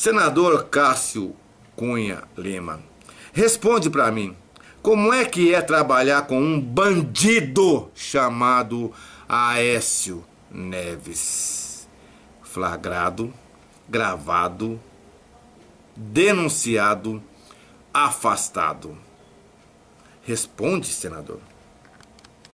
Senador Cássio Cunha Lima, responde para mim. Como é que é trabalhar com um bandido chamado Aécio Neves? Flagrado, gravado, denunciado, afastado. Responde, senador.